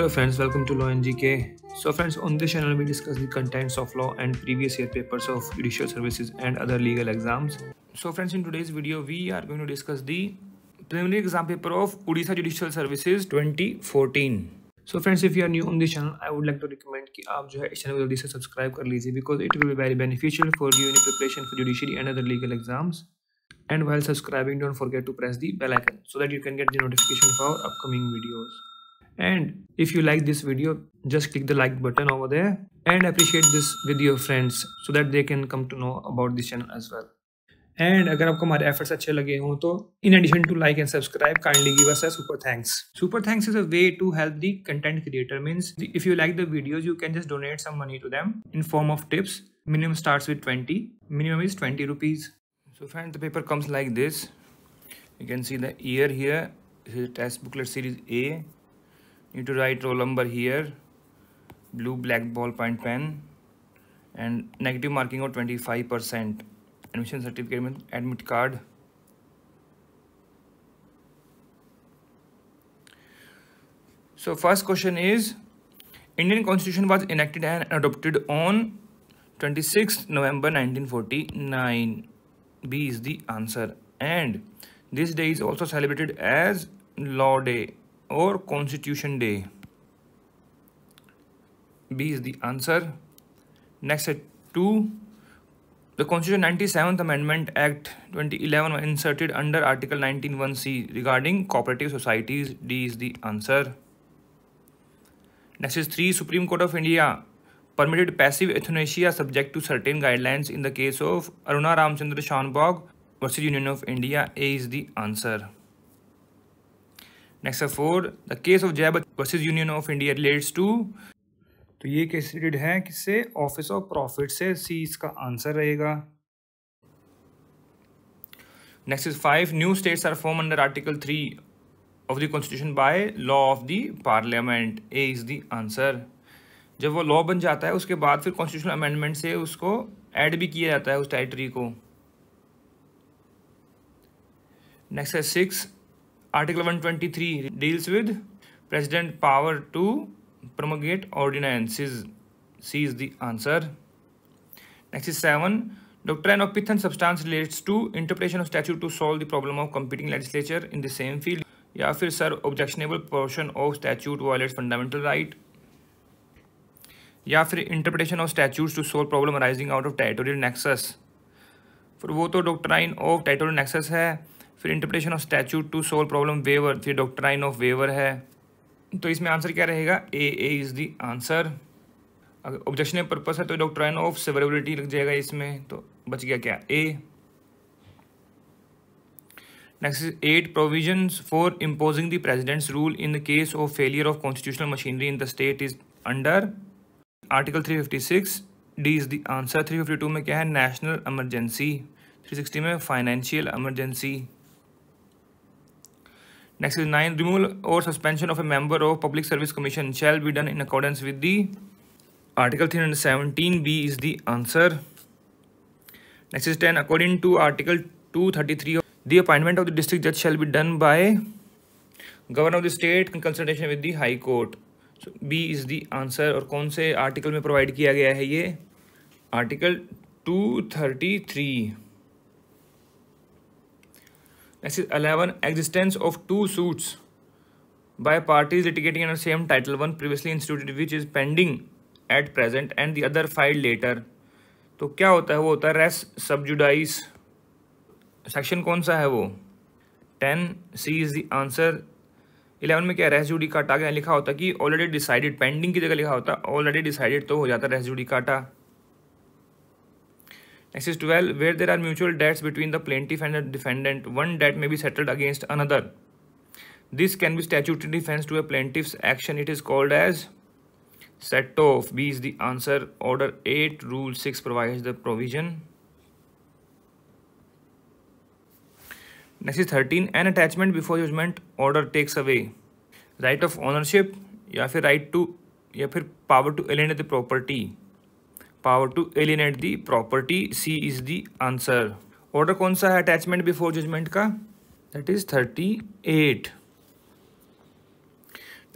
Hello friends, welcome to Law NGK. So friends, on this channel we discuss the contents of law and previous year papers of judicial services and other legal exams. So friends, in today's video we are going to discuss the preliminary exam paper of Odisha Judicial Services 2014. So friends, if you are new on this channel, I would like to recommend that you subscribe है because it will be very beneficial for you in preparation for judiciary and other legal exams. And while subscribing, don't forget to press the bell icon so that you can get the notification for our upcoming videos and if you like this video just click the like button over there and appreciate this with your friends so that they can come to know about this channel as well and if our efforts are good, in addition to like and subscribe, kindly give us a super thanks. Super thanks is a way to help the content creator. Means if you like the videos, you can just donate some money to them in form of tips. Minimum starts with 20. Minimum is 20 rupees. So friend, the paper comes like this. You can see the year here. test booklet series A need to write roll number here blue black ballpoint pen and negative marking of 25% admission certificate admit card so first question is Indian constitution was enacted and adopted on 26 November 1949 B is the answer and this day is also celebrated as Law Day और Constitution Day B is the answer next है two the constitution ninety seventh amendment act twenty eleven inserted under article nineteen one C regarding cooperative societies D is the answer next is three Supreme Court of India permitted passive euthanasia subject to certain guidelines in the case of Aruna Ramchandra Shanbaug versus Union of India A is the answer next है four the case of jab versus Union of India relates to तो ये case related है किससे office of profit से सी इसका answer रहेगा next is five new states are form under article three of the constitution by law of the parliament A is the answer जब वो law बन जाता है उसके बाद फिर कॉन्स्टिट्यूशन अमेंडमेंट से उसको ऐड भी किया जाता है उस टेरिटरी को नेक्स्ट है six article one twenty three deals with president power to promulgate ordinances C is the answer next is seven doctrine of pith and substance relates to interpretation of statute to solve the problem of competing legislature in the same field या फिर sir objectionable portion of statute violate fundamental right या फिर interpretation of statute to solve problem arising out of territorial nexus फिर वो तो doctor of territorial nexus है फिर interpretation of statute to solve problem waiver फिर डॉक्ट्राइन ऑफ वेवर है तो इसमें आंसर क्या रहेगा A A is the answer अगर ऑब्जेक्शन पर्पज है तो डॉक्ट्राइन ऑफ सेवरेबिलिटी लग जाएगा इसमें तो बच गया क्या A next is eight provision for imposing the president's rule in the case of failure of constitutional machinery in the state is under article 356 D is the answer two में क्या है नेशनल थ्री 360 में financial emergency Next is 9. Removal or suspension of a member of Public Service Commission shall be done in accordance with the Article 317B is the answer. Next is 10. According to Article 233, the appointment of the district judge shall be done by governor of the state in consultation with the High Court. So B is the answer. or कौन से article में provide किया गया है ये article 233. Next is eleven existence of two suits by parties litigating in same title one previously institute which is pending at present and the other file later तो क्या होता है वो होता है रेस सबजुडाइस सेक्शन कौन सा है वो ten C is the answer eleven में क्या रेस जूडी काटा गया लिखा होता कि ऑलरेडी डिसाइडेड पेंडिंग की जगह लिखा होता ऑलरेडी डिसाइडेड तो हो जाता है res judicata Next is 12. Where there are mutual debts between the plaintiff and the defendant, one debt may be settled against another. This can be statutory defense to a plaintiff's action. It is called as set off. B is the answer. Order 8, Rule 6 provides the provision. Next is 13. An attachment before judgment order takes away. Right of ownership, Ya fir right to, ya fir power to alienate the property. Power to alienate the property C is the answer order कौन सा है attachment before judgment का that is thirty eight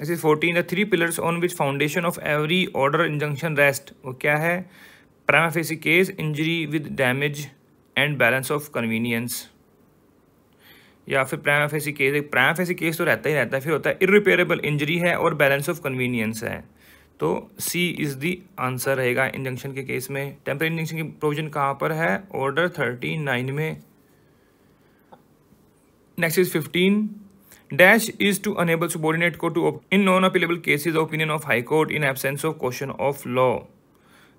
this is fourteen The three pillars on which foundation of every order rest वो क्या है prima facie case injury with damage and balance of convenience या फिर prima facie case prima facie case तो रहता ही रहता है फिर होता है इरिपेयरेबल इंजरी है और बैलेंस ऑफ कन्वीनियंस है तो सी इज़ द आंसर रहेगा इंजंक्शन के केस में टेम्परेरी इंजंक्शन की प्रोविजन कहाँ पर है ऑर्डर थर्टी नाइन में next is fifteen dash is to enable subordinate को to in non appealable cases opinion of High Court in absence of question of law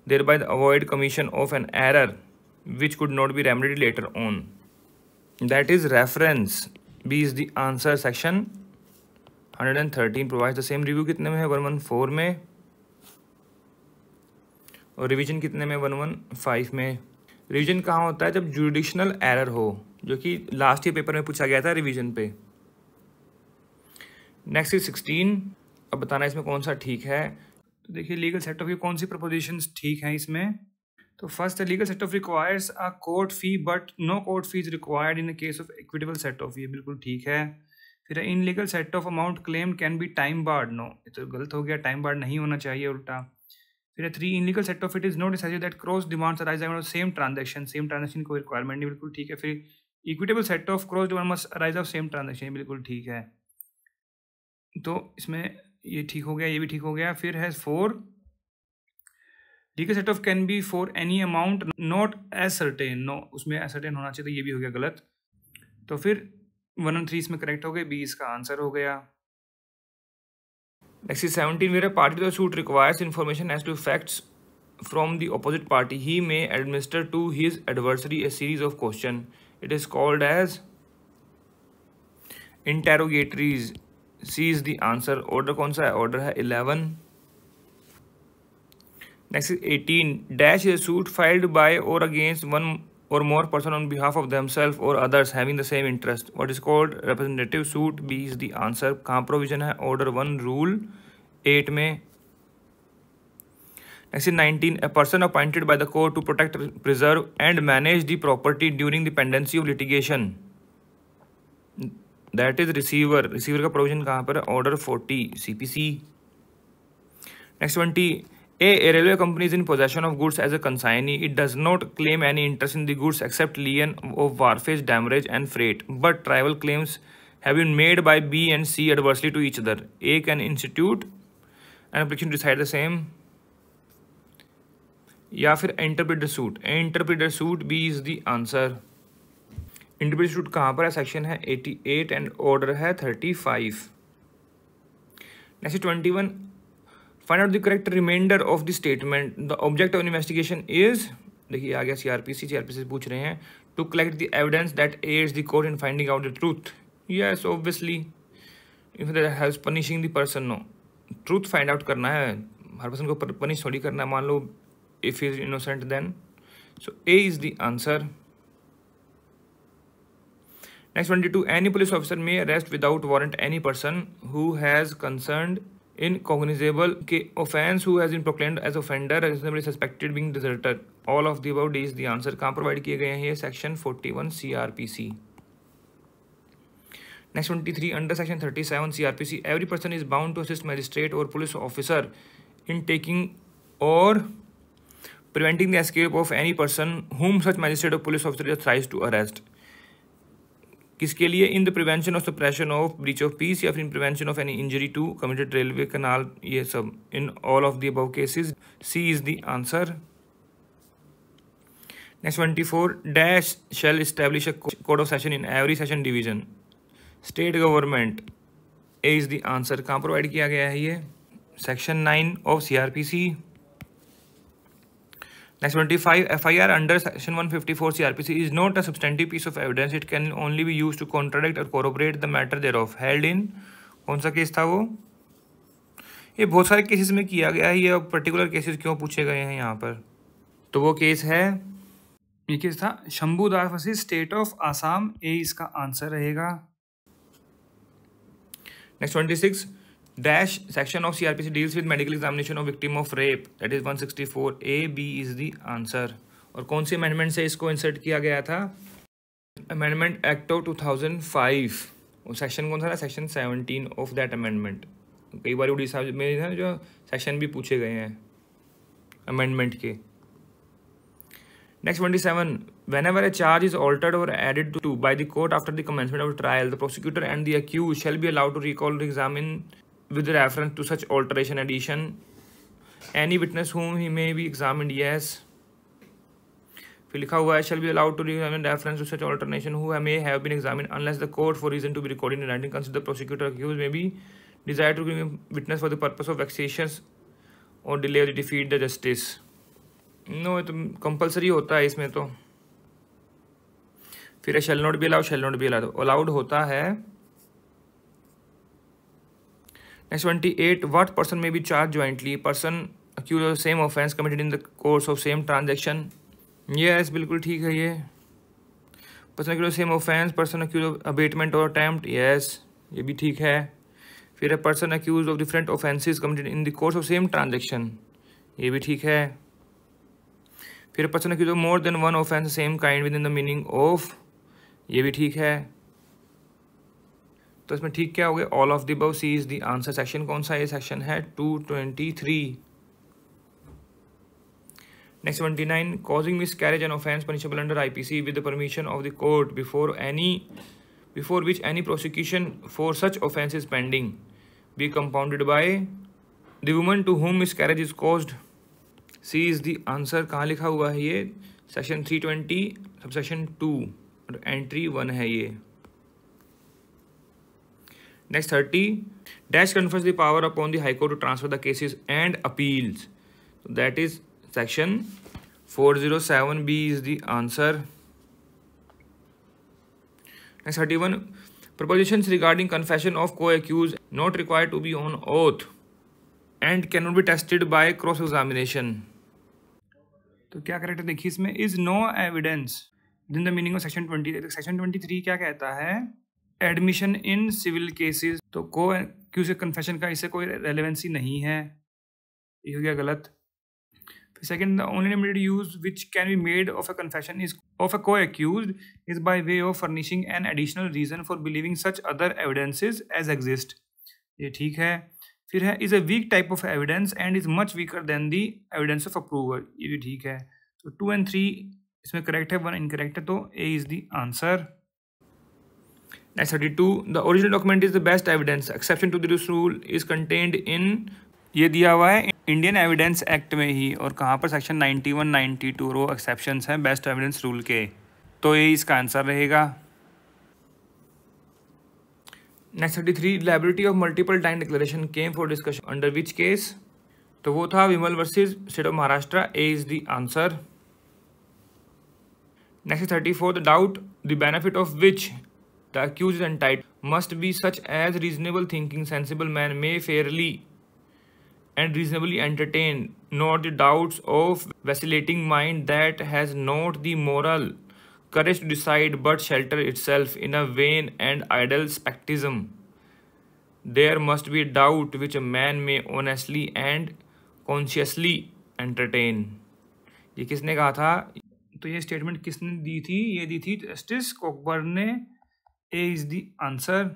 thereby avoid commission of an error which could not be remedied later on that is reference B is the answer section hundred and thirteen provide the same review कितने में है four में और revision कितने में one one five में revision कहाँ होता है जब जुडिशनल एरर हो जो कि लास्ट ईयर पेपर में पूछा गया था रिवीजन पे नेक्स्ट इज सिक्सटीन अब बताना इसमें कौन सा ठीक है तो देखिए लीगल सेट ऑफ की कौन सी प्रपोजिशन ठीक हैं इसमें तो first legal set off requires a court fee but no court fee is required in case of equitable set off ये बिल्कुल ठीक है फिर in legal set off amount claim can be time barred no ये तो गलत हो गया टाइम बार्ड नहीं होना चाहिए उल्टा फिर three in legal set off it is not decided that cross demands arise out same transaction same transaction कोई रिक्वायरमेंट नहीं बिल्कुल ठीक है फिर equitable set off cross demand must arise of same transaction बिल्कुल ठीक है तो इसमें ये ठीक हो गया ये भी ठीक हो गया फिर है four legal set off can be for any amount not ascertain no उसमें एज होना चाहिए तो ये भी हो गया गलत तो फिर वन एंड थ्री इसमें करेक्ट हो गए बी इसका आंसर हो गया next seventeen where party the suit requires information as to facts from the opposite party he may administer to his adversary a series of question it is called as interrogatories C is the answer order कौन सा है order है eleven next is eighteen dash is suit filed by और against one or more person on behalf of themselves or others having the same interest what is called representative suit b is the answer कहाँ provision है order one rule eight में Next in 19, a person appointed by the court to protect, preserve and manage the property during the pendency of litigation. That is receiver. Receiver का provision कहाँ पर है? Order 40, CPC. Next 20, A, a railway company is in possession of goods as a consignee. It does not claim any interest in the goods except lien of wharfage, damage and freight. But tribal claims have been made by B and C adversely to each other. A can institute an application to decide the same. या फिर interpleader suit interpleader suit B is the answer interpleader suit कहाँ पर है section है 88 and order है 35 next 21 find out the correct remainder of the statement the object of investigation is देखिए आ गया CRPC CRPC पूछ रहे हैं to collect the evidence that aids the court in finding out the truth yes obviously if that helps punishing the person no truth find out करना है हर person को punish थोड़ी करना मान लो if he is innocent then so a is the answer next 22 any police officer may arrest without warrant any person who has concerned in cognizable के offence who's in proclaimed as offender reasonably suspected being deserter all of the about is the answer कहां provide किए गए हैं ये section forty one next twenty under section thirty seven every person is bound to assist magistrate और police officer in taking और preventing the escape of any person whom such magistrate और police officer is tries to arrest किसके लिए इन the prevention of suppression of breach of peace या फिर in prevention of any injury to committed railway canal ये सब in all of the above cases C is the answer next twenty four dash shall establish court of session in every session division state government A is the answer कहाँ provide किया गया है ये section nine of C R P C Next 25 FIR under section 154 CRPC is not a substantive piece of evidence it can only be used to contradict or corroborate the matter thereof held in कौन सा case था वो ये बहुत सारे cases में किया गया है ये पर्टिकुलर केसेस क्यों पूछे गए हैं यहाँ पर तो वो केस है ये केस था Shambhu Das versus state of Assam A इसका आंसर रहेगा next twenty six dash section of CrPC deals with medical examination of victim of rape that is 164 A B is the answer और कौन सी अमेंडमेंट से इसको इंसर्ट किया गया था अमेंडमेंट एक्ट ऑफ 2005 और सेक्शन कौन सा था सेक्शन 17 ऑफ दैट अमेंडमेंट कई बार उड़ीसा में ना जो सेक्शन भी पूछे गए हैं अमेंडमेंट के next twenty seven whenever a charge is altered और added to by the court after the commencement of trial the prosecutor and the accused shall be allowed to recall examine with to such such addition any witness witness whom he may be examined yes फिर लिखा हुआ है shall be allowed to resume reference to such alternation who may have been examine unless the court for reason to be recording in writing consider prosecutor accused may be desire to be witness for the purpose of vexation और delay defeat the justice no तो compulsory होता है इसमें तो फिर shall not be allowed shall not be allowed allowed होता है twenty eight what person में be charge jointly person accused of same offence committed in the course of same transaction ये Yes, बिल्कुल ठीक है ये person accused same offence person accused of abetment और attempt yes ये भी ठीक है फिर a person accused of different offences committed in the course of same transaction ये भी ठीक है फिर person accused of more than one offence same kind within the meaning of ये भी ठीक है तो इसमें ठीक क्या हो गया all of the above C is the answer section कौन सा ये सेक्शन है two twenty three next seventy nine causing miscarriage and offence punishable under I P C with permission of the court before any before which any prosecution for such offence is pending be compounded by the woman to whom miscarriage is cause C is the answer कहाँ लिखा हुआ है ये section three twenty सब section two एंट्री one है ये next thirty dash confers the power upon the high court to transfer the cases and appeals that is section four zero seven B is the answer next thirty one proposition regarding confession of co-accused not require to be on oath and can not be tested by cross examination तो क्या correct है देखिए इसमें is no evidence in the meaning of section twenty section twenty three क्या कहता है admission in civil cases तो को क्यों से कन्फेशन का इससे कोई रेलिवेंसी नहीं है ये हो गया गलत second the only limited use which can be made of a confession is of a co-accused is by way of furnishing an additional reason for believing such other evidences as exist ये ठीक है फिर है is a weak type of evidence and is much weaker than the evidence of approval ये भी ठीक है तो टू एंड थ्री इसमें करेक्ट है वन इनकरेक्ट है तो A is the answer thirty two the original document is the best evidence exception to this rule is contained in ये दिया हुआ है इंडियन एविडेंस एक्ट में ही और कहाँ पर सेक्शन नाइन्टी वन 91 टू रो एक्सेप्शन हैं बेस्ट एविडेंस रूल के तो ये इसका आंसर रहेगा next thirty three liberty of multiple time declaration came for discussion under which case तो वो था Vimal versus state of Maharashtra A is the answer next thirty four the doubt the benefit of which The accused is entitled must be such as reasonable thinking sensible man may fairly and reasonably entertain, nor the doubts of vacillating mind that has not the moral courage to decide but shelter itself in a vain and idle spectism. There must be a doubt which a man may honestly and consciously entertain. ye kisne kaha tha to ye statement kisne di thi ye di thi justice cockburn ne A is the answer.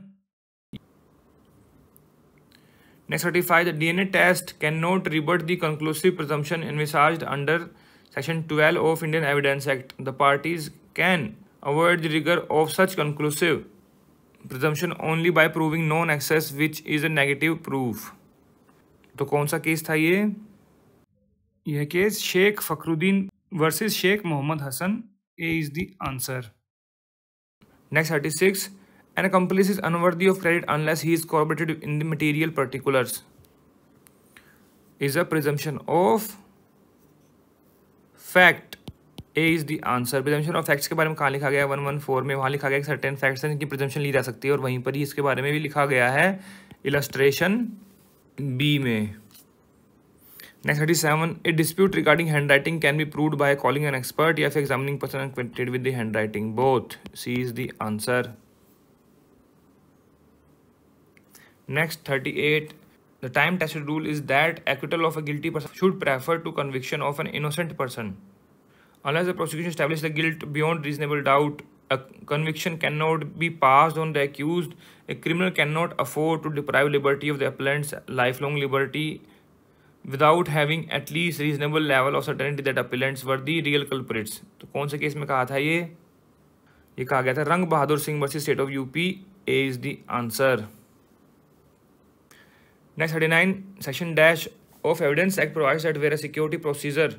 Next, certify the DNA test cannot rebut the conclusive presumption envisaged under Section 12 of Indian Evidence Act. The parties can avoid the rigor of such conclusive presumption only by proving non-access which is a negative proof. तो कौन सा case था ये यह case Sheikh Fakhruddin versus Sheikh Mohammad Hasan A is the answer next thirty six an accomplice is unworthy of credit unless he is corroborated in the material particulars is a presumption of fact A is the answer presumption of facts के बारे में कहाँ लिखा गया one one four में वहाँ लिखा गया सर्टेन फैक्ट्स हैं जिनकी प्रिजम्पन ली जा सकती है और वहीं पर ही इसके बारे में भी लिखा गया है इलस्ट्रेशन बी में Next 37, a dispute regarding handwriting can be proved by calling an expert if examining person acquainted with the handwriting. Both. C is the answer. Next 38, the time tested rule is that acquittal of a guilty person should prefer to conviction of an innocent person. Unless the prosecution establishes the guilt beyond reasonable doubt, a conviction cannot be passed on the accused. A criminal cannot afford to deprive liberty of the appellant's lifelong liberty without having at least reasonable level of certainty that appellants were the real culprits तो कौन से case में कहा था ये ये कहा गया था Rang Bahadur Singh versus state of UP A is the answer next thirty nine section dash of evidence act provides at where security procedure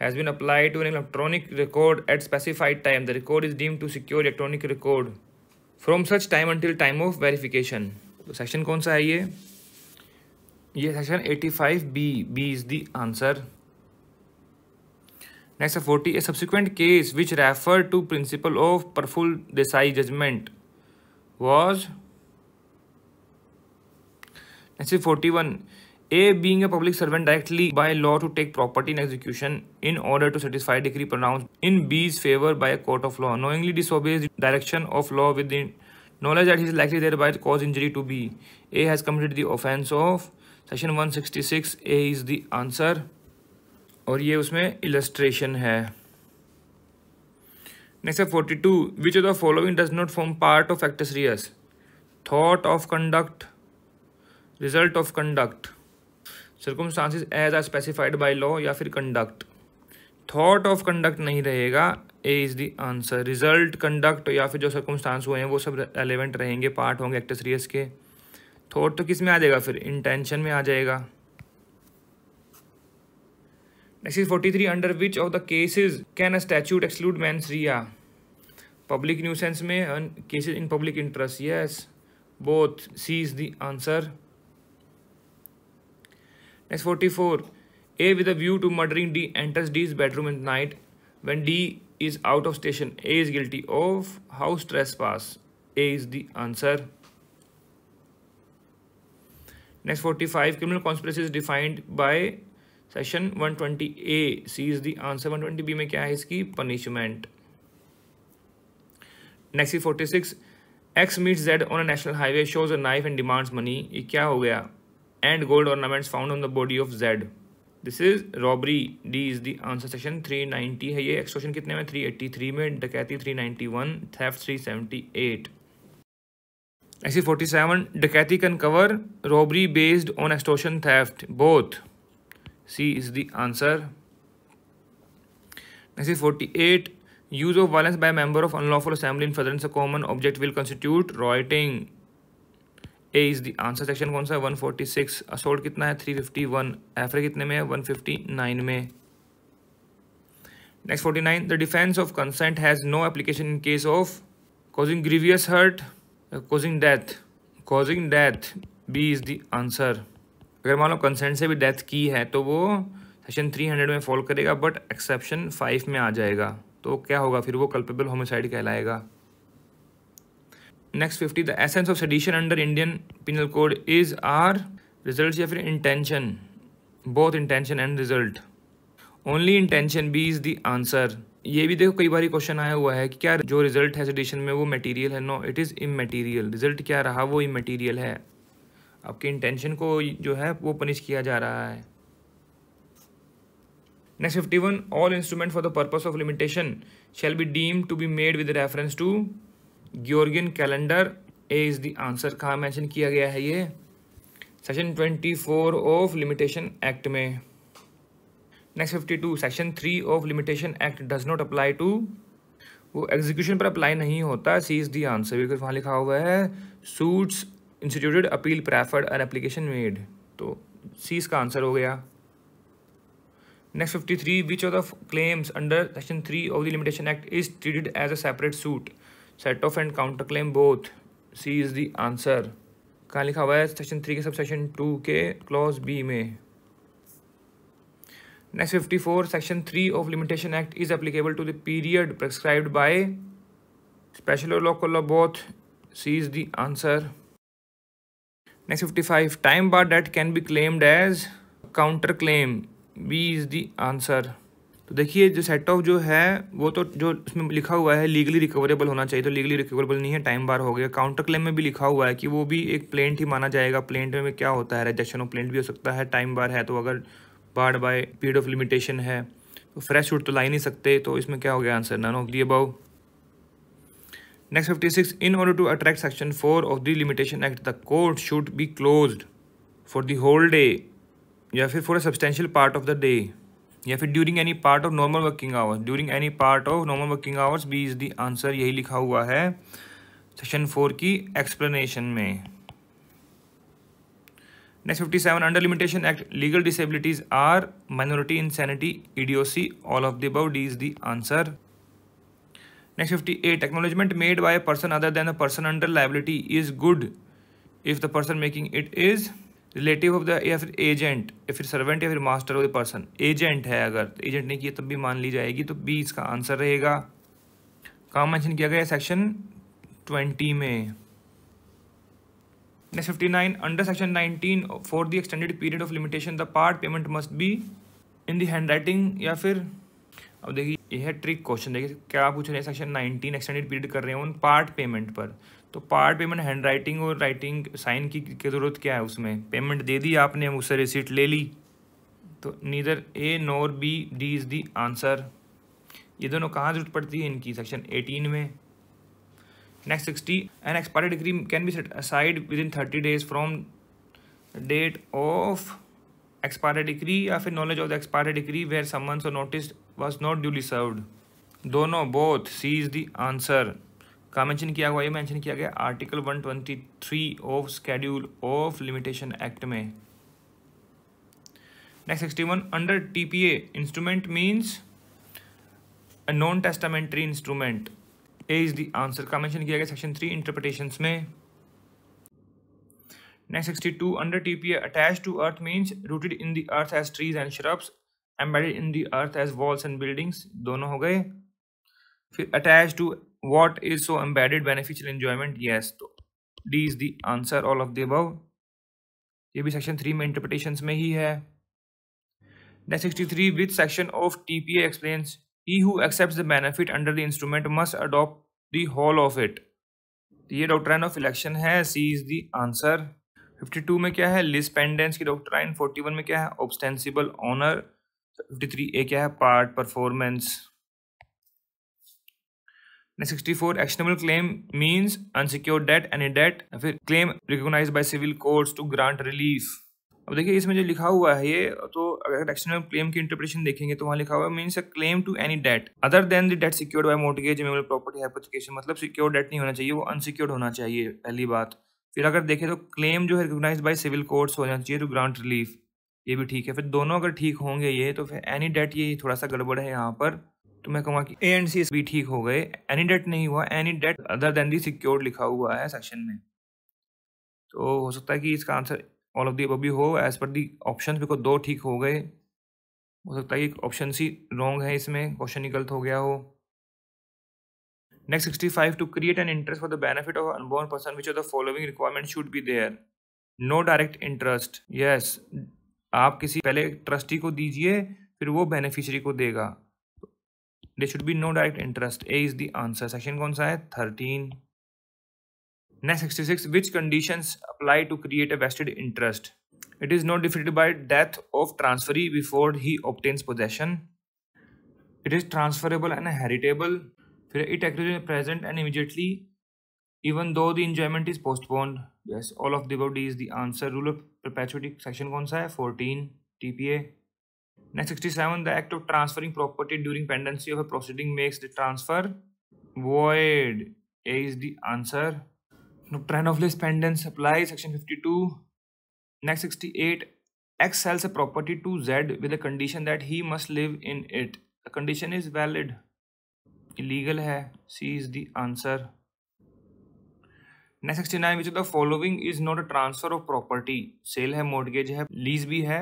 has been applied to an electronic record at specified time the record is deemed to secure electronic record from such time until time of verification तो section कौन सा है ये ये section 85 B B is the answer next forty a subsequent case which refer to principle of Praful Desai judgment was next forty one A being a public servant directly by law to take property in execution in order to satisfy decree pronounced in B's favor by a court of law knowingly disobeys the direction of law within knowledge that he is likely thereby to cause injury to B. A has committed the offense of section 166 A is the answer और ये उसमें illustration है next है to which of the following does not form part of actus reus thought of conduct result of conduct circumstances as are specified by law या फिर conduct thought of conduct नहीं रहेगा A is the answer result conduct या फिर जो stance हुए हैं वो सब रेलिवेंट रहेंगे पार्ट होंगे एक्टेसरियस के थॉट तो किस में आ जाएगा फिर इंटेंशन में आ जाएगा next is forty three under which of the cases can a statute exclude mens rea public nuisance में cases in public interest yes both C is the answer next forty four A with view to murdering D enters D is bedroom in night when is out of station A is guilty of house trespass A is the answer next forty five criminal conspiracy is defined by section A C is the answer B में क्या है इसकी punishment next forty six X meets Z on a national highway shows a knife and demands money ये क्या हो गया and gold ornaments found on the body of Z this is robbery D is the answer section ninety है ये extortion कितने में three में डकैती थ्री 391 थेफ्ट एट ऐसी फोर्टी सेवन डकैती can cover robbery based on extortion theft both C is the answer ऐसी forty eight use of violence by member of unlawful assembly in furtherance a common object will constitute rioting A is the answer section कौन सा one forty six assault कितना है three fifty one एफरे कितने में है one fifty nine में next forty nine the defence of consent has no application in case of causing grievous hurt causing death causing death B is the answer अगर मान लो consent से भी death की है तो वो सेक्शन थ्री हंड्रेड में फॉल करेगा बट एक्सेप्शन फाइव में आ जाएगा तो क्या होगा फिर वो कल्पेबल होमिसाइड कहलाएगा next fifty the essence of sedition under Indian penal code is are result या फिर intention both intention and result only intention B is the answer ये भी देखो कई बार क्वेश्चन आया हुआ है कि क्या जो रिजल्ट है सडिशन में वो मटेरियल है no it is immaterial result क्या रहा वो इमेटीरियल है आपके इंटेंशन को जो है वो पनिश किया जा रहा है next fifty one all instrument for the purpose of limitation shall be deem to be made with reference to Gregorian calendar A is the answer कहाँ मैंशन किया गया है ये session twenty four of limitation act में next fifty two section three of limitation act does not apply to वो execution पर apply नहीं होता C is the answer because वहाँ लिखा हुआ है suits instituted appeal preferred an application made तो सी इसका आंसर हो गया next fifty three which of the claims under section three of the limitation act is treated as a separate suit set off and counter claim both C is the answer कहाँ लिखा हुआ है section three के sub section two के clause B में next fifty four section three of limitation act is applicable to the period prescribed bye special और local law both C is the answer next fifty five time bar debt can be claimed as counter claim B is the answer तो देखिए जो set of जो है वो तो जो उसमें लिखा हुआ है लीगली रिकवरेबल होना चाहिए तो लीगली रिकवरेबल नहीं है टाइम बार हो गया काउंटर क्लेम में भी लिखा हुआ है कि वो भी एक प्लेंट ही माना जाएगा प्लेंट में क्या होता है रेजेक्शन ऑफ प्लेंट भी हो सकता है टाइम बार है तो अगर part by period of limitation है तो फ्रेश शूट तो ला ही नहीं सकते तो इसमें क्या हो गया answer none of the above next fifty six in order to attract section four of the limitation act the court should be close for the whole day या फिर for a substantial part of the day या फिर during any part of normal working hours during any part of normal working hours B is the answer यही लिखा हुआ है section four की explanation में next fifty seven under limitation act legal disabilities are minority insanity idiocy all of the above D is the answer next fifty eight acknowledgement made by person other than a person under liability is good if the person making it is relative of the या फिर agent या फिर servant या फिर master of the person agent है अगर agent तो नहीं किया तब भी मान ली जाएगी तो बी इसका आंसर रहेगा कहाँ मैंशन किया गया सेक्शन ट्वेंटी में fifty nine under section nineteen for the extended period of limitation the part payment must be in the handwriting या फिर अब देखिए यह है ट्रिक क्वेश्चन देखिए क्या पूछ रहे हैं सेक्शन नाइनटीन एक्सटेंडेड पीरियड कर रहे हैं उन पार्ट पेमेंट पर तो पार्ट पेमेंट हैंड राइटिंग और राइटिंग साइन की ज़रूरत क्या है उसमें पेमेंट दे दी आपने उससे रिसीट ले ली तो neither A nor B D is the answer ये दोनों कहाँ ज़रूरत पड़ती है इनकी सेक्शन एटीन में next sixty and ex parte decree can be set aside within thirty days from date of ex parte decree या फिर knowledge of the ex parte decree where summons notice was not duly served दोनों both C is the answer का mention किया हुआ ये mention किया गया article one twenty three of schedule of limitation act में next sixty one under T P A instrument means a non testamentary instrument A is the answer का mention किया गया सेक्शन थ्री इंटरप्रिटेशन में next sixty two under T P attach to earth means rooted in the earth as trees and shrubs embedded in the earth as walls and buildings दोनों हो गए फिर attach to what is so embedded beneficial enjoyment yes तो D is the answer all of the above ये भी section three में interpretation में ही है next sixty three with section of T P explains He who accepts the benefit under the instrument must adopt the whole of it. तो ये doctrine of election है सी is the answer 52 में क्या है लिस्पेंडेंस की डॉक्ट्राइन 41 में क्या है ऑब्स्टेंसिबल ऑनर 53 ए क्या है part performance sixty four actionable claim means unsecured debt any debt फिर claim recognise by civil courts to grant relief अब देखिए इसमें जो लिखा हुआ है ये तो अगर एक्सटर्नल क्लेम की इंटरप्रेशन देखेंगे तो वहाँ लिखा हुआ है means a claim to any debt other than the debt secured by mortgage memorial property hypothecation मतलब सिक्योर डेट नहीं होना चाहिए वो अनसिक्योर्ड होना चाहिए पहली बात फिर अगर देखें तो क्लेम जो है रिकोगनाइज बाई सिविल कोर्ट्स जाना चाहिए टू ग्रांट रिलीफ ये भी ठीक है फिर दोनों अगर ठीक होंगे ये तो फिर एनी डेट ये थोड़ा सा गड़बड़ है यहाँ पर तो मैं कहूँगा कि ए एंड सी भी ठीक हो गए एनी डेट नहीं हुआ any debt other than the secured लिखा हुआ है सेक्शन में तो हो सकता है कि इसका आंसर ऑल ऑफ दी अभी हो as per the option because दो ठीक हो गए हो सकता है कि ऑप्शन सी रॉन्ग है इसमें क्वेश्चन ही गलत हो गया हो next sixty five to create an interest for the benefit of unborn person which of the following requirement should be there no direct interest yes आप किसी पहले ट्रस्टी को दीजिए फिर वो बेनिफिशरी को देगा they should be no direct interest A is the answer section कौन सा है thirteen Next 66. Which conditions apply to create a vested interest? It is not defeated by death of transferee before he obtains possession. It is transferable and heritable. It accrues present and immediately even though the enjoyment is postponed. Yes, all of the above is the answer. Rule of perpetuity section one 14 TPA. Next 67. The act of transferring property during pendency of a proceeding makes the transfer void. A is the answer. Doctrine of lis pendens supply section 52 next 68 x sells a property to z with a condition that he must live in it the condition is valid illegal hai c is the answer next 69 which of the following is not a transfer of property sale hai mortgage hai lease bhi hai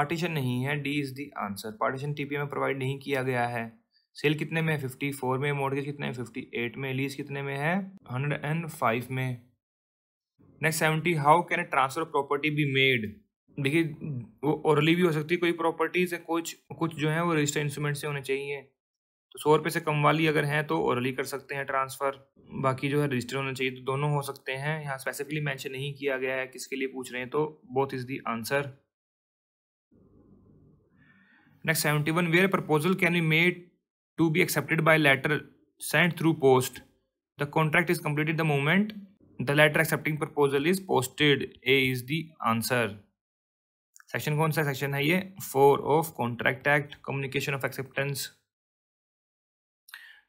partition nahi hai d is the answer partition tpa mein provide nahi kiya gaya hai sale कितने में है fifty four में mortgage कितने में fifty eight में lease कितने में है हंड्रेड एंड फाइव में next seventy how can a transfer property be made देखिए वो ओरली भी हो सकती है कोई प्रॉपर्टीज है कुछ कुछ जो है वो रजिस्टर इंस्ट्रूमेंट से होने चाहिए तो सौ रुपये से कम वाली अगर हैं तो ओरली कर सकते हैं ट्रांसफ़र बाकी जो है रजिस्टर होना चाहिए तो दोनों हो सकते हैं यहाँ स्पेसिफिकली मैंशन नहीं किया गया है किसके लिए पूछ रहे हैं तो both is the answer next seventy one where proposal can be made to be accepted by letter sent through post. The contract is completed the moment the letter accepting proposal is posted. A is the answer. Section कौन section section है ये four of Contract Act. Communication of acceptance.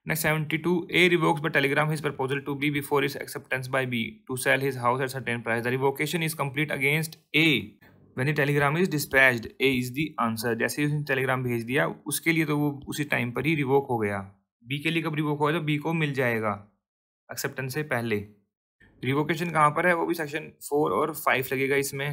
Next seventy-two. A revokes by telegram his proposal to B before his acceptance by B to sell his house at certain price. The revocation is complete against A when a telegram is dispatch A is the answer जैसे ही उसने Telegram भेज दिया उसके लिए तो वो उसी टाइम पर ही रिवोक हो गया बी के लिए कब रिवोक होगा तो बी को मिल जाएगा एक्सेप्टेंस से पहले रिवोकेशन कहाँ पर है वो भी सेक्शन फोर और फाइव लगेगा इसमें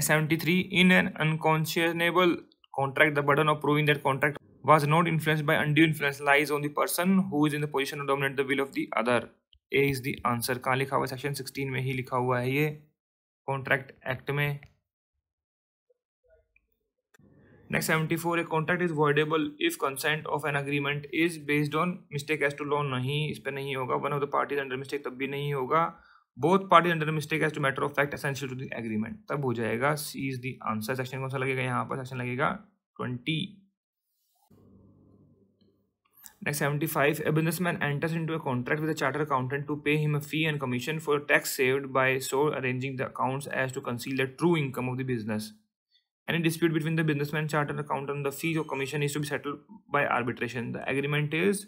seventy three in an unconscionable contract the burden of proving that contract was not influence by undue influence lies on the person who is in the position to dominate the will of the other a is the कहाँ लिखा हुआ section sixteen में ही लिखा हुआ है ये contract act में next seventy four a contract is voidable if consent of an agreement is based on mistake as to law नहीं इस पर नहीं होगा one of the parties under mistake तब भी नहीं होगा both parties under mistake as to matter of fact essential to the agreement तब हो जाएगा C is the answer section कौन सा लगेगा यहाँ पर सेक्शन लगेगा twenty Next, 75. A businessman enters into a contract with a chartered accountant to pay him a fee and commission for tax saved by so arranging the accounts as to conceal the true income of the business. Any dispute between the businessman and chartered accountant on the fee or commission is to be settled by arbitration. The agreement is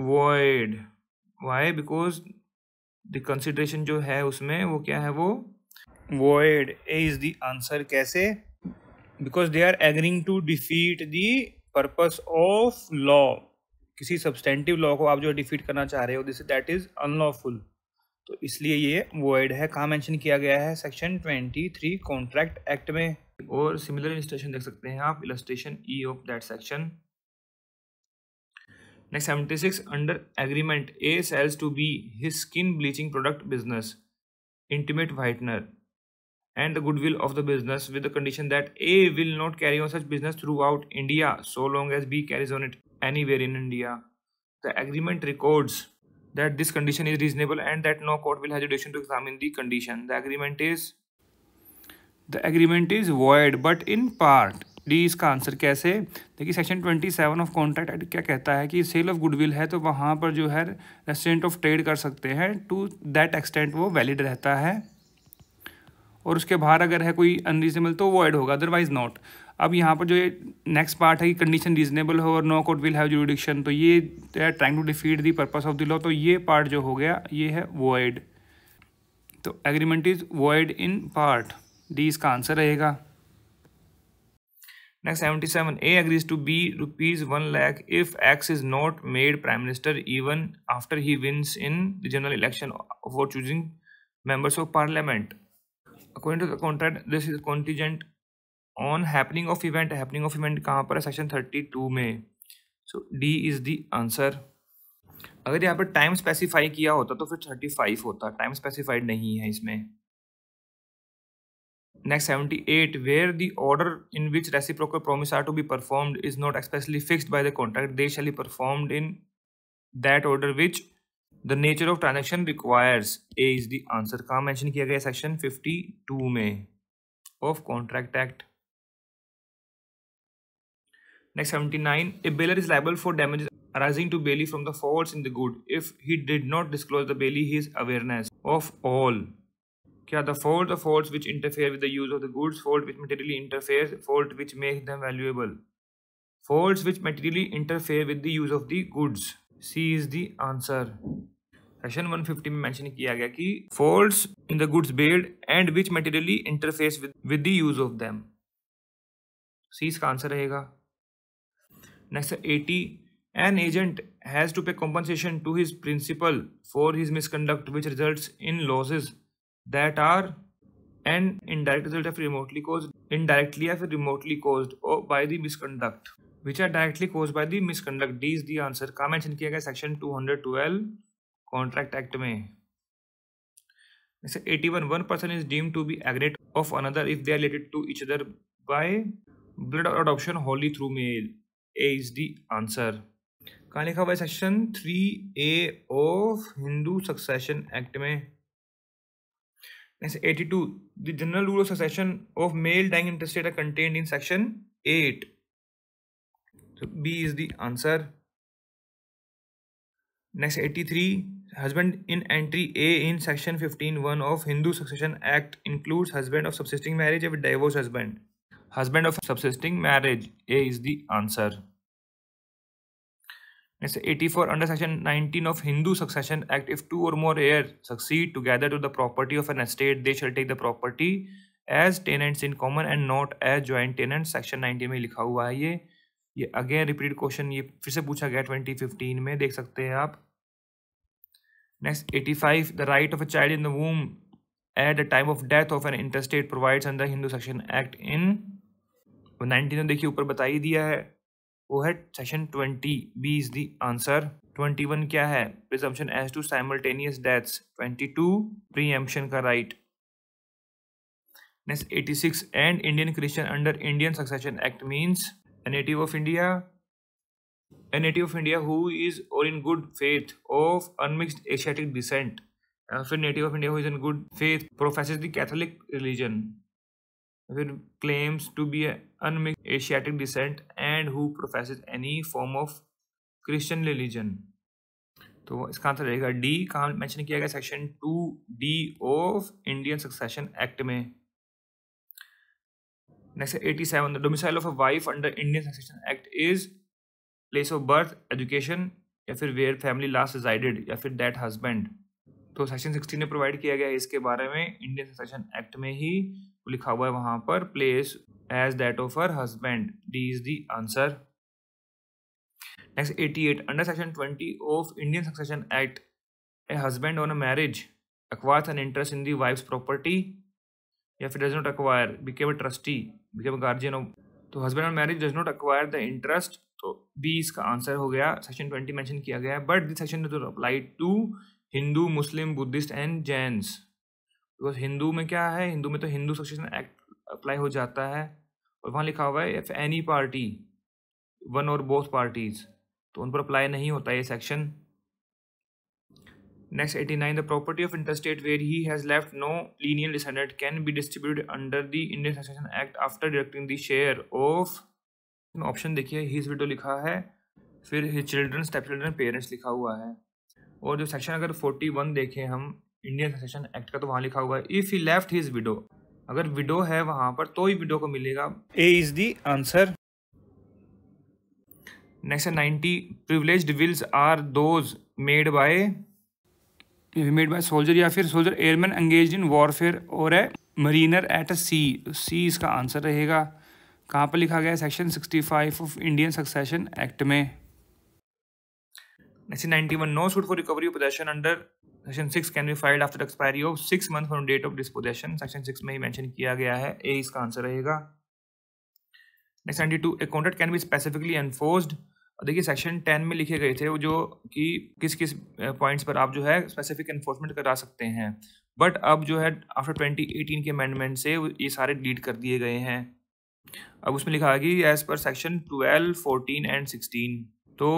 void. Why? Because the consideration जो है उसमें वो क्या है वो void is the answer कैसे? Because they are agreeing to defeat the purpose of law. किसी substantive law को आप जो डिफीट करना चाह रहे हो दिस दैट इज अनलॉफुल तो इसलिए ये वर्ड है कहाँ मेंशन किया गया है section twenty three contract act में और सिमिलर इलस्ट्रेशन देख सकते हैं आप illustration E of that section next seventy six under agreement A sells to B his skin bleaching product business intimate whitener and and the of the business with the condition that A will not carry on such business throughout India so long as B carries on it anywhere in India. The agreement records that this condition is reasonable and that no court will have jurisdiction to examine the condition. The agreement is the agreement is void but in part D इसका answer कैसे देखिए section twenty seven of contract act क्या कहता है कि cell of goodwill है तो वहाँ पर जो है रेस्टेंट ऑफ ट्रेड कर सकते हैं टू दैट एक्सटेंट वो वैलिड रहता है और उसके बाहर अगर है कोई अनरीजनेबल तो वॉइड होगा अदरवाइज नॉट अब यहाँ पर जो ये नेक्स्ट पार्ट है कि कंडीशन रीजनेबल हो और no court will have jurisdiction तो ये trying to defeat the purpose of the law तो ये पार्ट जो हो गया ये है वॉइड तो agreement is void in part D इसका आंसर रहेगा next seventy seven A agrees to B rupees one lakh if X is not made prime minister even after he wins in regional election for choosing members of parliament according to the contract this is contingent on happening of event happening of event कहाँ पर है section thirty two में so D is the answer अगर यहाँ पर time specify किया होता तो फिर थर्टी फाइव होता टाइम स्पेसिफाइड नहीं है इसमें next seventy eight where the order in which reciprocal promise are to be performed is not expressly fixed by the contract they shall performed in that order which the nature of transaction requires A is the answer कहाँ mention किया गया section fifty two में of contract act Next 79. A bailer is liable for damages arising to Bailey from the faults in the good if he did not disclose the Bailey his awareness of all. Kya the fault, the faults which interfere with the use of the goods, fault which materially interferes, fault which makes them valuable. Faults which materially interfere with the use of the goods. C is the answer. Session 150 में mention किया गया कि in the goods goods and which materially materially with with the use of them. C इसका answer रहेगा Next, 80. An agent has to pay compensation to his principal for his misconduct, which results in losses that are an indirect result of remotely caused, indirectly or remotely caused or by the misconduct, which are directly caused by the misconduct. D is the answer. का mention किया section 212 contract act में. Next, 81. One person is deemed to be aggregate of another if they are related to each other by blood or adoption wholly through male. A is the answer कहा लिखा हुआ है section three A of Hindu succession act में eighty two the general rule of succession of male dying intestate are contained in section eight B is the answer next eighty three husband in entry A in section fifteen one of Hindu succession act includes husband of subsisting marriage with divorce husband husband of subsisting marriage a is the answer Next, 84 under section 19 of Hindu Succession Act, if two or more heirs succeed together to the property of an estate, they shall take the property as tenants in common and not as joint tenant section nineteen में लिखा हुआ है ये ये again repeat question ये फिर से पूछा गया ट्वेंटी फिफ्टीन में देख सकते हैं आप next eighty five the right of a child in the womb at the time of death of an intestate provides under Hindu section act in वो नाइनटीन तो देखिए ऊपर बता ही दिया है वो है section twenty B is the answer twenty one क्या है presumption as to simultaneous deaths twenty two preemption का right next eighty six and Indian Christian under Indian succession act means a native of India a native of India who is or in good faith of unmixed Asiatic descent. Uh, a native of India who is in good faith professes the Catholic religion. फिर claims to be unmixed Asiatic descent and who profess any form of Christian religion तो इसका answer रहेगा D कहाँ mention किया गया section two D of Indian succession act में next eighty seven the domicile of a wife under Indian succession act is place of birth education या फिर where family last resided या फिर that husband तो section sixteen में provide किया गया है इसके बारे में इंडियन सक्सेशन एक्ट में ही लिखा हुआ है वहां पर place as that of her husband D is the answer next eighty eight under section twenty of Indian succession act a husband on a marriage acquires an interest in the wife's property या फिर does not acquire became a trustee became a guardian of तो husband on marriage does not acquire the interest तो B इसका answer हो गया section twenty mention किया गया है but this section apply to Hindu Muslim Buddhist and Jains because Hindu में क्या है हिंदू में तो हिंदू सक्सेशन एक्ट अप्लाई हो जाता है और वहाँ लिखा हुआ है इफ एनी पार्टी वन और बोथ पार्टीज तो उन पर अप्लाई नहीं होता ये section next eighty nine the property of intestate where he has left no lineal descendant can be distributed under the Indian succession act after deducting the share of option देखिए his widow लिखा है फिर his children step children parents लिखा हुआ है और जो section अगर फोर्टी वन देखें हम इंडियन सेशन एक्ट का तो वहाँ लिखा हुआ है if he left his widow अगर विडो है वहां पर तो ही विडो को मिलेगा A is the answer next है ninety privilege wills are those made by made by soldier या फिर soldier airman engage in warfare और है मरीनर एट सी सी इसका आंसर रहेगा कहाँ पर लिखा गया है section sixty five of Indian succession act में next ninety one no suit for recovery possession under section six can be filed after expiry of six month from date of dispossession section six में ही mention किया गया है ए इसका answer रहेगा next ninety two a contract can be specifically enforce देखिए section ten में लिखे गए थे वो जो कि किस किस पॉइंट्स पर आप जो है स्पेसिफिक एनफोर्समेंट करा सकते हैं बट अब जो है आफ्टर ट्वेंटी एटीन के अमेंडमेंट से ये सारे डिलीट कर दिए गए हैं अब उसमें लिखा है कि as per section twelve fourteen and sixteen तो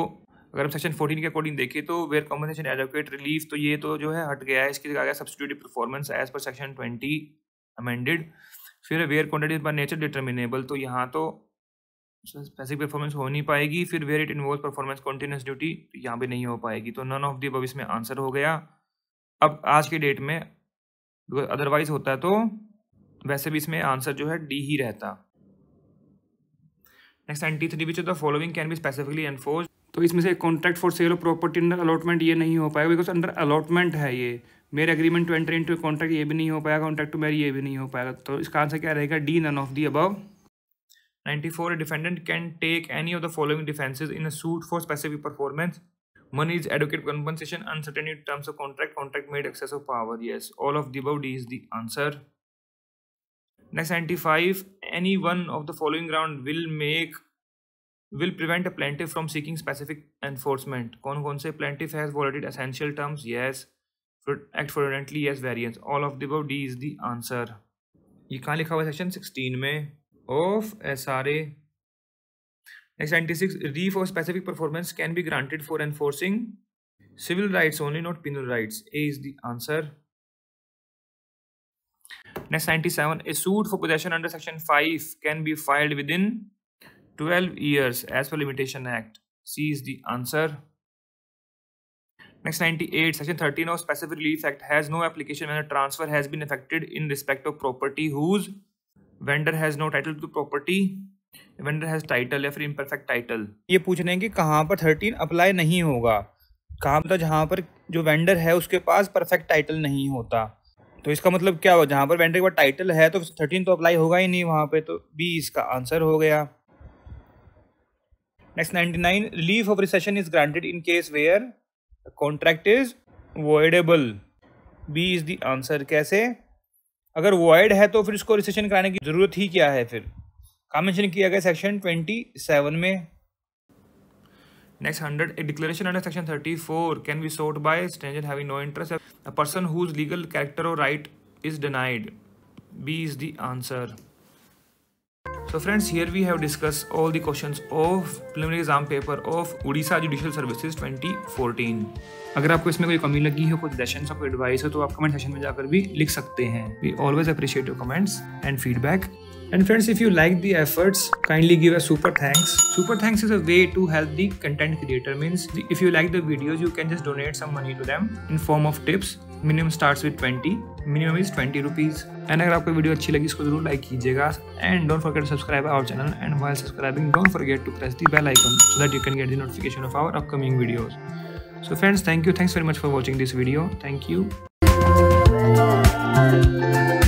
अगर हम सेक्शन फोर्टीन के अकॉर्डिंग देखें तो वेयर कॉम्पनसेशन एडवोकेट रिलीफ तो ये तो जो है हट गया है इसकी जगह आ गया substitutive performance as per section twenty amended फिर where quantity by nature determinable तो यहाँ तो स्पेसिफिक परफॉर्मेंस हो नहीं पाएगी फिर where it involve performance continuous duty तो यहाँ भी नहीं हो पाएगी तो नन ऑफ दी अब इसमें आंसर हो गया अब आज के डेट में बिकॉज अदरवाइज होता है तो वैसे भी इसमें आंसर जो है डी ही रहता next eighty three which of the following can be specifically enforce तो इसमें से कॉन्ट्रैक्ट फॉर सेल और प्रॉपर्टी अंडर अलॉटमेंट ये नहीं हो पाएगा बिकॉज अंडर अलॉटमेंट है ये मेरे agreement to enter into contract ये भी नहीं हो पाएगा कॉन्ट्रैक्ट टू मेरी ये भी नहीं हो पाएगा तो इसका आंसर क्या रहेगा D none of the above 94 four defendant can take any of the following defences in suit for specific performance money is adequate compensation uncertain in terms of contract contract made excess of power ये all of the above D is the answer next ninety five any one of the following ground will make will prevent a plaintiff from seeking specific enforcement कौन कौन से plaintiff has violated essential terms yes act fraudulently yes variance all of the above D is the answer ये कहाँ लिखा हुआ section 16 में of SRA Next 96 relief of specific performance can be granted for enforcing civil rights only not penal rights. A is the answer. Next 97 a suit for possession under section 5 can be filed within 12 years as per limitation act c is the answer next 98 section 13 of specific relief act has no application when a transfer has been effected in respect of property whose vendor has no title to property vendor has title या फिर imperfect title ये पूछ रहे हैं कि कहाँ पर 13 apply नहीं होगा कहाँ पर जहाँ पर जो वेंडर है उसके पास परफेक्ट टाइटल नहीं होता तो इसका मतलब क्या हुआ जहाँ पर वेंडर के पास टाइटल है तो थर्टीन तो अप्लाई होगा ही नहीं वहाँ पे तो बी इसका आंसर हो गया Next 99 relief of recession is granted in case where the contract is voidable. B is the answer कैसे अगर void है तो फिर इसको recession कराने की ज़रूरत ही क्या है फिर कहाँ मेंशन किया गया सेक्शन 27 में Next, 100. A declaration under Section 34 can be sought by stranger having no interest. A person whose legal character or right is denied. B is the answer. तो friends here we have discuss all the question of preliminary exam paper of Orissa judicial services 2014 अगर आपको इसमें कोई कमी लगी हो कोई session कोई एडवाइस हो तो आप कमेंट सेशन में जाकर भी लिख सकते हैं we always appreciate your comments and feedback And friends, if you like the efforts, kindly give a super thanks. Super thanks is a way to help the content creator. Means if you like the videos, you can just donate some money to them in form of tips. Minimum start with 20 minimum is 20 rupees and अगर आपको video अच्छी लगी इसको जरूर like कीजिएगा and don't forget subscribe our channel and while subscribing don't forget to press the bell icon so that you can get the notification of our upcoming videos so friends thank you thanks very much for watching this video thank you